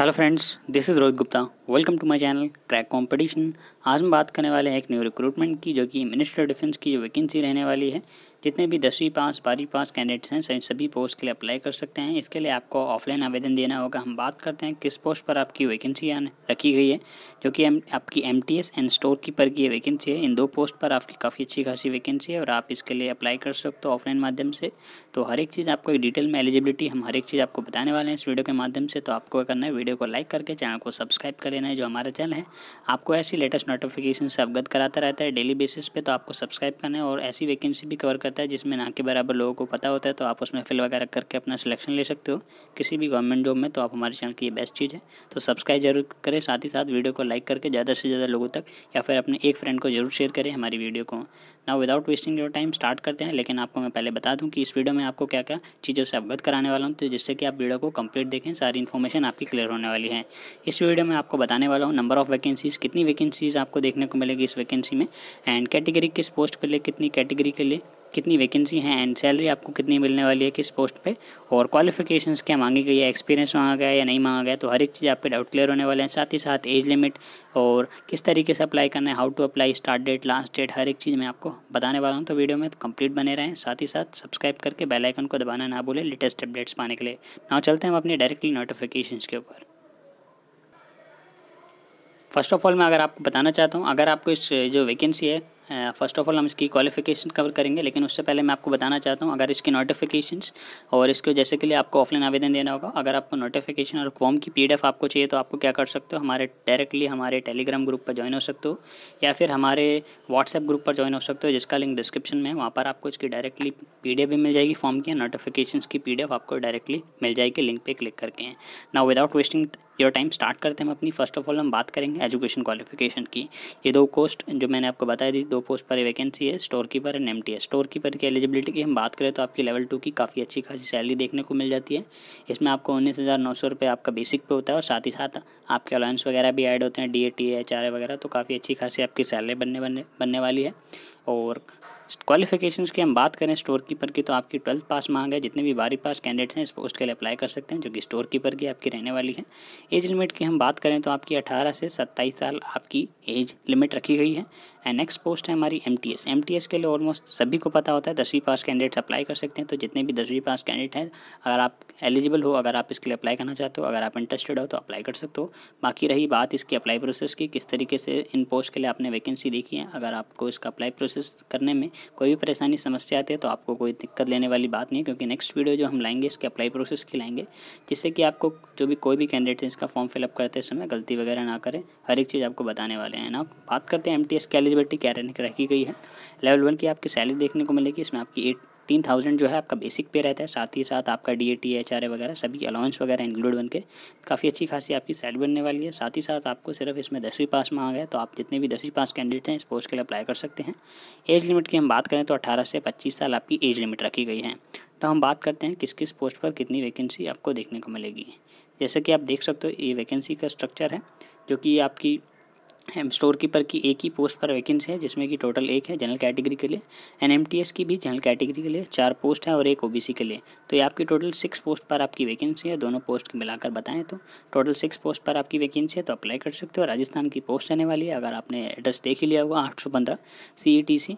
Hello friends, this is Rohit Gupta. Welcome to my channel crack competition आज हम बात करने वाले हैं एक न्यू रिक्रूटमेंट की जो कि मिनिस्टर डिफेंस की वैकेंसी रहने वाली है जितने भी दसवीं पास बारहवीं पास कैंडिडेट्स हैं सभी पोस्ट के लिए अप्लाई कर सकते हैं इसके लिए आपको ऑफलाइन आवेदन देना होगा हम बात करते हैं किस पोस्ट पर आपकी वैकेंसी रखी गई है जो कि आपकी एम एंड स्टोर कीपर की वैकेंसी है इन दो पोस्ट पर आपकी काफ़ी अच्छी खासी वैकेंसी है और आप इसके लिए अप्लाई कर सकते हो ऑफलाइन माध्यम से तो हर एक चीज़ आपको डिटेल में एलिजिबिलिटी हम हर एक चीज़ आपको बताने वाले हैं इस वीडियो के माध्यम से तो आपको करना है वीडियो को लाइक करके चैनल को सब्सक्राइब करें देना है जो हमारा चैनल है आपको ऐसी लेटेस्ट नोटिफिकेशन से अवगत कराता रहता है डेली बेसिस पे तो आपको सब्सक्राइब करना है और ऐसी वैकेंसी भी कवर करता है जिसमें ना के बराबर लोगों को पता होता है तो आप उसमें फिल वगैरह करके अपना सिलेक्शन ले सकते हो किसी भी गवर्नमेंट जॉब में तो आप हमारे चैनल की ये बेस्ट चीज़ है तो सब्सक्राइब जरूर करें साथ ही साथ वीडियो को लाइक करके ज़्यादा से ज़्यादा लोगों तक या फिर अपने एक फ्रेंड को जरूर शेयर करें हमारी वीडियो को ना without wasting your time start करते हैं लेकिन आपको मैं पहले बता दूँ कि इस वीडियो में आपको क्या क्या चीज़ों से अवगत कराने वाला हूँ तो जिससे कि आप वीडियो को कंप्लीट देखें सारी इन्फॉर्मेशन आपकी क्लियर होने वाली है इस वीडियो में आपको बताने वाला हूँ नंबर ऑफ़ वैकेंसीज़ कितनी वैकेंसीज़ आपको देखने को मिलेगी इस वैकेंसी में एंड कैटेगरी किस पोस्ट पर लिए कितनी कैटेगरी के लिए कितनी वैकेंसी हैं एंड सैलरी आपको कितनी मिलने वाली है किस पोस्ट पे और क्वालिफिकेशंस क्या मांगी गई है एक्सपीरियंस मांगा गया या नहीं मांगा गया तो हर एक चीज़ आप पे डाउट क्लियर होने वाले हैं साथ ही साथ एज लिमिट और किस तरीके से अप्लाई करना है how to apply start date last date हर एक चीज़ मैं आपको बताने वाला हूँ तो वीडियो में तो कंप्लीट बने रहें साथ ही साथ सब्सक्राइब करके बेलाइकन को दबाना ना भूलें लेटेस्ट अपडेट्स पाने के लिए ना चलते हैं हम अपने डायरेक्टली नोटिफिकेशन के ऊपर फ़र्स्ट ऑफ़ ऑल मैं अगर आपको बताना चाहता हूँ अगर आपको इस जो वैकेंसी है फ़र्स्ट ऑफ़ ऑल हम इसकी क्वालिफिकेशन कवर करेंगे लेकिन उससे पहले मैं आपको बताना चाहता हूँ अगर इसकी नोटिफिकेशंस और इसके जैसे के लिए आपको ऑफलाइन आवेदन देना होगा अगर आपको नोटिफिकेशन और फॉर्म की पीडीएफ आपको चाहिए तो आपको क्या कर सकते हो हमारे डायरेक्टली हमारे टेलीग्राम ग्रुप पर ज्वाइन हो सकते हो या फिर हमारे व्हाट्सएप ग्रुप पर ज्वाइन हो सकते हो जिसका लिंक डिस्क्रिप्शन में है वहाँ पर आपको इसकी डायरेक्टली पी भी मिल जाएगी फॉर्म की नोटिफिकेशन की पी आपको डायरेक्टली मिल जाएगी लिंक पर क्लिक करके हैं ना without wasting your time start करते हैं हम अपनी फर्स्ट ऑफ ऑल हम बात करेंगे एजुकेशन क्वालिफिकेशन की ये दो पोस्ट जो मैंने आपको बताया दी दो पोस्ट पर वैकेंसी है store keeper and M T S store keeper की एलिजिबिलिटी की हम बात करें तो आपकी लेवल टू की काफ़ी अच्छी खासी सैलरी देखने को मिल जाती है इसमें आपको उन्नीस हज़ार नौ सौ रुपये आपका बेसिक पे होता है और साथ ही साथ आपके अलाउंस वगैरह भी ऐड होते हैं D A T H R वगैरह तो काफ़ी अच्छी खासी आपकी सैलरी बनने बनने बनने वाली है और क्वालिफिकेशन की हम बात करें स्टोर कीपर की तो आपकी ट्वेल्थ पास मांग है जितने भी बारी पास कैंडिडेट्स हैं इस पोस्ट के लिए अप्लाई कर सकते हैं जो कि स्टोर कीपर की आपकी रहने वाली है एज लिमिट की हम बात करें तो आपकी अठारह से सत्ताईस साल आपकी एज लिमिट रखी गई है एंड नेक्स्ट पोस्ट है हमारी M T S M T S के लिए ऑलमोस्ट सभी को पता होता है दसवीं पास कैंडिडेट्स अप्लाई कर सकते हैं तो जितने भी दसवीं पास कैंडिडेट हैं अगर आप एलिजिबल हो अगर आप इसके लिए अप्लाई करना चाहते हो अगर आप इंटरेस्टेड हो तो अप्लाई कर सकते हो बाकी रही बात इसकी अप्लाई प्रोसेस की किस तरीके से इन पोस्ट के लिए आपने वैकेंसी देखी है अगर आपको इसका अप्लाई प्रोसेस करने में कोई भी परेशानी समस्या आती है तो आपको कोई दिक्कत लेने वाली बात नहीं है क्योंकि नेक्स्ट वीडियो जो हम लाएंगे इसके अप्लाई प्रोसेस की लाएंगे जिससे कि आपको जो भी कोई भी कैंडिडेट है इसका फॉर्म फिलअप करते समय गलती वगैरह ना करें हर एक चीज़ आपको बताने वाले हैं ना बात करते हैं एम टी एस के एलिजिबिलिटी क्या रखी गई है लेवल वन की आपकी सैलरी देखने को मिलेगी इसमें आपकी एट थाउजेंड जो है आपका बेसिक पे रहता है साथ ही साथ आपका D A T H R वगैरह सभी अलाउंस वगैरह इंक्लूड बन के काफ़ी अच्छी खासी आपकी सैलरी बनने वाली है साथ ही साथ आपको सिर्फ इसमें दसवीं पास मांगा गए तो आप जितने भी दसवीं पास कैंडिडेट हैं इस पोस्ट के लिए अप्लाई कर सकते हैं एज लिमिट की हम बात करें तो अठारह से पच्चीस साल आपकी एज लिमिट रखी गई है तो हम बात करते हैं किस किस पोस्ट पर कितनी वैकेंसी आपको देखने को मिलेगी जैसे कि आप देख सकते हो ये वैकेंसी का स्ट्रक्चर है जो कि आपकी एम स्टोर कीपर की एक ही पोस्ट पर वैकेंसी है जिसमें कि टोटल एक है जनरल कैटेगरी के लिए एन की भी जनरल कैटेगरी के लिए चार पोस्ट है और एक ओबीसी के लिए तो ये आपकी टोटल सिक्स पोस्ट पर आपकी वैकेंसी है दोनों पोस्ट की मिलाकर बताएं तो टोटल सिक्स पोस्ट पर आपकी वैकेंसी है तो अप्लाई कर सकते हो राजस्थान की पोस्ट रहने वाली है अगर आपने एड्रेस देख ही लिया होगा आठ सौ पंद्रह C E T C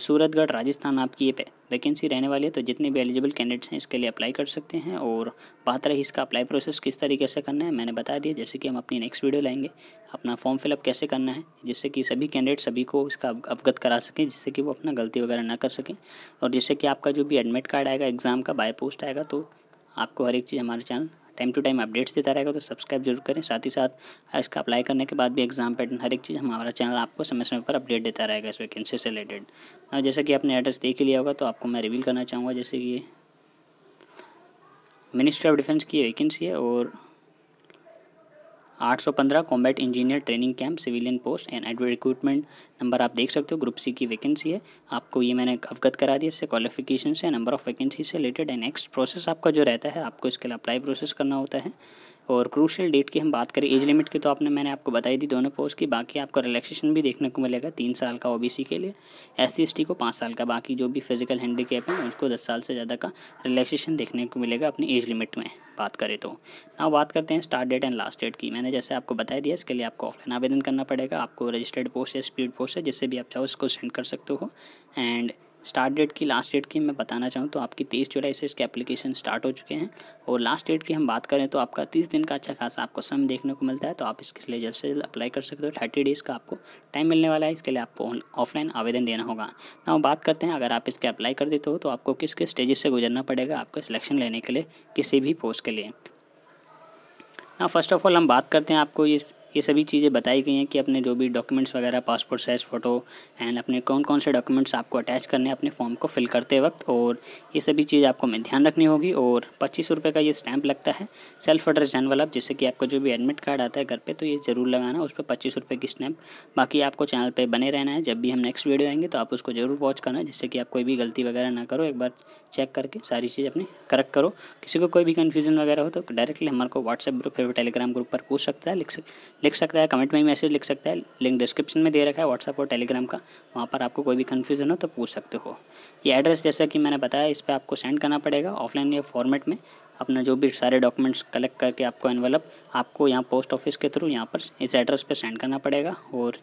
Suratgarh Rajasthan आपकी ये वैकेंसी रहने वाली है तो जितने भी एलिजिबल कैंडिडेट्स हैं इसके लिए अप्लाई कर सकते हैं और बात रही इसका अप्लाई प्रोसेस किस तरीके से करना है मैंने बता दिया जैसे कि हम अपनी नेक्स्ट वीडियो लाएंगे अपना फॉर्म फिलअप कैसे करना है जिससे कि सभी कैंडिडेट सभी को इसका अवगत करा सकें जिससे कि वो अपना गलती वगैरह ना कर सकें और जिससे कि आपका जो भी एडमिट कार्ड आएगा एग्ज़ाम का बाय पोस्ट आएगा तो आपको हर एक चीज़ हमारे channel time to time updates देता रहेगा तो सब्सक्राइब जरूर करें साथ ही साथ इसका अप्लाई करने के बाद भी एग्जाम पैटर्न हर एक चीज़ हमारा चैनल आपको समय समय पर अपडेट देता रहेगा इस वैकेंसी से रिलेटेड ना जैसे कि आपने एड्रेस देख लिया होगा तो आपको मैं रिवील करना चाहूँगा जैसे कि मिनिस्ट्री ऑफ डिफेंस की वैकेंसी है और 815 combat engineer training camp civilian post and advert recruitment number आप देख सकते हो ग्रुप सी की वैकेंसी है आपको ये मैंने अवगत करा दिया इससे क्वालिफिकेशन से नंबर ऑफ वैकेंसी से रिलेटेड एंड नेक्स्ट प्रोसेस आपका जो रहता है आपको इसके लिए अप्लाई प्रोसेस करना होता है और क्रूशल डेट की हम बात करें एज लिमिट की तो आपने मैंने आपको बताई दी दोनों पोस्ट की बाकी आपको रिलैक्सेशन भी देखने को मिलेगा तीन साल का ओबीसी के लिए एस सी को पाँच साल का बाकी जो भी फिजिकल हैंडीकेप है उसको दस साल से ज़्यादा का रिलैक्सेशन देखने को मिलेगा अपनी एज लिमिट में बात करें तो ना बात करते हैं start date and last date की मैंने जैसे आपको बताया दिया इसके लिए आपको ऑफलाइन आवेदन करना पड़ेगा आपको रजिस्टर्ड पोस्ट या स्पीड पोस्ट है जिससे भी आप चाहो उसको सेंड कर सकते हो एंड स्टार्ट डेट की लास्ट डेट की मैं बताना चाहूँ तो आपकी तेईस जुलाई से इसके एप्लीकेशन स्टार्ट हो चुके हैं और लास्ट डेट की हम बात करें तो आपका तीस दिन का अच्छा खासा आपको समय देखने को मिलता है तो आप इसके लिए जल्द से जल्द अप्लाई कर सकते हो थर्टी डेज़ का आपको टाइम मिलने वाला है इसके लिए आपको ऑफलाइन आवेदन देना होगा ना बात करते हैं अगर आप इसके अप्लाई कर देते हो तो आपको किस किस स्टेजेस से गुजरना पड़ेगा आपको सिलेक्शन लेने के लिए किसी भी पोस्ट के लिए ना फर्स्ट ऑफ ऑल हम बात करते हैं आपको इस ये सभी चीज़ें बताई गई हैं कि अपने जो भी डॉक्यूमेंट्स वगैरह पासपोर्ट साइज़ फ़ोटो एंड अपने कौन कौन से डॉक्यूमेंट्स आपको अटैच करने अपने फॉर्म को फिल करते वक्त और ये सभी चीज़ आपको हमें ध्यान रखनी होगी और पच्चीस रुपये का ये स्टैंप लगता है सेल्फ एड्रेस जान वाला जिससे कि आपका जो भी एडमिट कार्ड आता है घर पर तो ये ज़रूर लगाना उस पर पच्चीस रुपये की स्टैंप बाकी आपको चैनल पर बने रहना है जब भी हम नेक्स्ट वीडियो आएंगे तो आप उसको ज़रूर वॉच करना जिससे कि आप कोई भी गलती वगैरह ना करो एक बार चेक करके सारी चीज़ अपनी करेक्ट करो किसी को कोई भी कन्फ्यूजन वगैरह हो तो डायरेक्टली हमारे को व्हाट्सएप ग्रुप या टेलीग्राम ग्रुप पर पूछ सकता है लिख सक लिख सकता है कमेंट में ही मैसेज लिख सकता है लिंक डिस्क्रिप्शन में दे रखा है व्हाट्सअप और टेलीग्राम का वहाँ पर आपको कोई भी कन्फ्यूजन हो तो पूछ सकते हो ये एड्रेस जैसा कि मैंने बताया इस पर आपको सेंड करना पड़ेगा ऑफलाइन या फॉर्मेट में अपना जो भी सारे डॉक्यूमेंट्स कलेक्ट करके आपको एनवलप आपको यहाँ पोस्ट ऑफिस के थ्रू यहाँ पर इस एड्रेस पे सेंड करना पड़ेगा और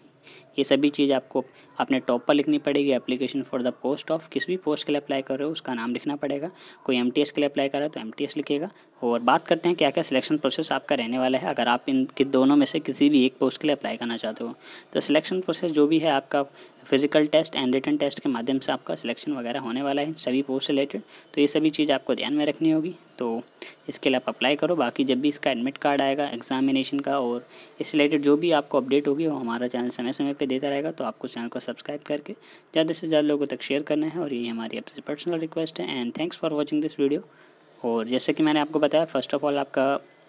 ये सभी चीज़ आपको अपने टॉप पर लिखनी पड़ेगी application for the post of किस भी पोस्ट के लिए अप्लाई कर रहे हो उसका नाम लिखना पड़ेगा कोई एम के लिए अप्लाई कर रहा है तो एम लिखेगा और बात करते हैं क्या क्या सिलेक्शन प्रोसेस आपका रहने वाला है अगर आप इन कि दोनों में से किसी भी एक पोस्ट के लिए अप्लाई करना चाहते हो तो सिलेक्शन प्रोसेस जो भी है आपका physical test and return test के माध्यम से आपका सिलेक्शन वगैरह होने वाला है सभी पोस्ट रिलेटेड तो ये सभी चीज़ आपको ध्यान में रखनी होगी तो इसके लिए आप अप्लाई करो बाकी जब भी इसका एडमिट कार्ड आएगा एग्जामिनेशन का और इस रिलेटेड जो भी आपको अपडेट होगी वो हमारा चैनल समय समय पर देता रहेगा तो आपको चैनल को सब्सक्राइब करके ज़्यादा से ज़्यादा लोगों तक शेयर करना है और ये हमारी आपसे पर्सनल रिक्वेस्ट है and thanks for watching this video और जैसे कि मैंने आपको बताया फ़र्स्ट ऑफ ऑल आपका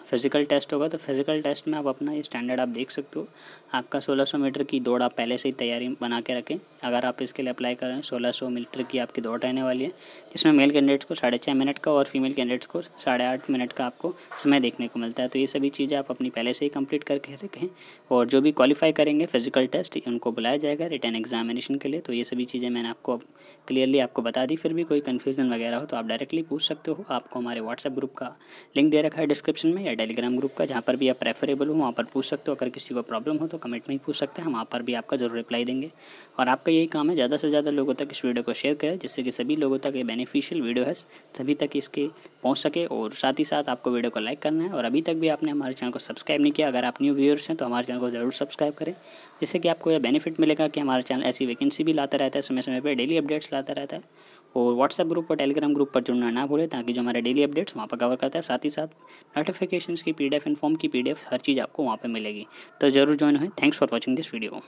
फिज़िकल टेस्ट होगा तो फिज़िकल टेस्ट में आप अपना ये स्टैंडर्ड आप देख सकते हो आपका 1600 मीटर की दौड़ आप पहले से ही तैयारी बना के रखें अगर आप इसके लिए अप्लाई कर रहे हैं 1600 मीटर की आपकी दौड़ रहने वाली है जिसमें मेल कैंडिडेट्स को साढ़े छः मिनट का और फीमेल कैंडिडेट्स को साढ़े आठ मिनट का आपको समय देखने को मिलता है तो ये सभी चीज़ें आप अपनी पहले से ही कम्प्लीट करके रखें और जो भी क्वालिफाई करेंगे फिज़िकल टेस्ट उनको बुलाया जाएगा रिटर्न एग्जामिनेशन के लिए तो ये सभी चीज़ें मैंने आपको क्लियरली आपको बता दी फिर भी कोई कन्फ्यूज़न वगैरह हो तो आप डायरेक्टली पूछ सकते हो आपको हमारे व्हाट्सएप ग्रुप का लिंक दे रखा है डिस्क्रिप्शन में मेरा टेलीग्राम ग्रुप का जहाँ पर भी आप प्रेफरेबल हो वहाँ पर पूछ सकते हो अगर किसी को प्रॉब्लम हो तो कमेंट में ही पूछ सकते हैं हम वहाँ पर भी आपका जरूर रिप्लाई देंगे और आपका यही काम है ज़्यादा से ज़्यादा लोगों तक इस वीडियो को शेयर करें जिससे कि सभी लोगों तक ये बेनिफिशियल वीडियो है सभी तक इसके पहुँच सके और साथ ही साथ आपको वीडियो को लाइक करना है और अभी तक भी आपने हमारे चैनल को सब्सक्राइब नहीं किया अगर आप न्यू व्यूअर्स हैं तो हमारे चैनल को ज़रूर सब्सक्राइब करें जिससे कि आपको यह बेनिफिट मिलेगा कि हमारा चैनल ऐसी वैकेंसी भी लाता रहता है समय समय पर डेली अपडेट्स लाता रहता है और व्हाट्सएप ग्रुप और टेलीग्राम ग्रुप पर जुड़ना ना भूलें ताकि जो हमारे डेली अपडेट्स वहाँ पर कवर करता है साथ ही साथ नोटिफिकेशन की पी डी एफ की पी डी हर चीज़ आपको वहाँ पर मिलेगी तो जरूर ज्वाइन हुए thanks for watching this video